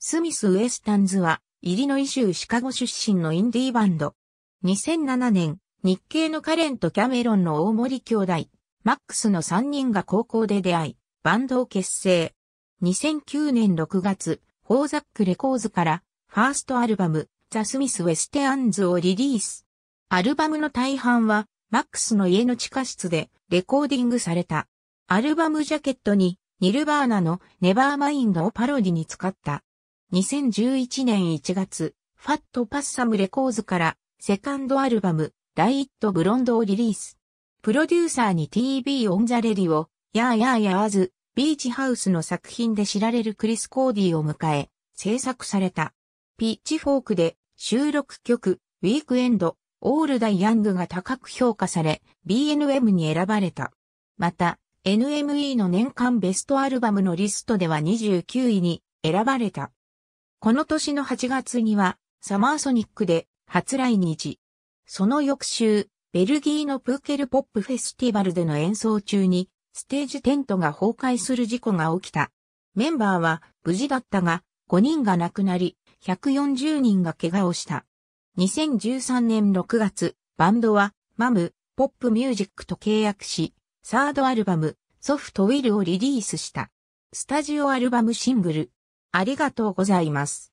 スミス・ウエスタンズは、イリノイ州シカゴ出身のインディーバンド。2007年、日系のカレンとキャメロンの大森兄弟、マックスの3人が高校で出会い、バンドを結成。2009年6月、ホーザックレコーズから、ファーストアルバム、ザ・スミス・ウェステアンズをリリース。アルバムの大半は、マックスの家の地下室でレコーディングされた。アルバムジャケットに、ニルバーナのネバーマインドをパロディに使った。2011年1月、ファットパッサムレコーズからセカンドアルバム、ライットブロンドをリリース。プロデューサーに TV オンザレディを、やーやーやーず、ビーチハウスの作品で知られるクリス・コーディを迎え、制作された。ピッチフォークで収録曲、ウィークエンド、オールダイヤングが高く評価され、BNM に選ばれた。また、NME の年間ベストアルバムのリストでは29位に選ばれた。この年の8月には、サマーソニックで初来日。その翌週、ベルギーのプーケルポップフェスティバルでの演奏中に、ステージテントが崩壊する事故が起きた。メンバーは無事だったが、5人が亡くなり、140人が怪我をした。2013年6月、バンドは、マム、ポップミュージックと契約し、サードアルバム、ソフトウィルをリリースした。スタジオアルバムシングル、ありがとうございます。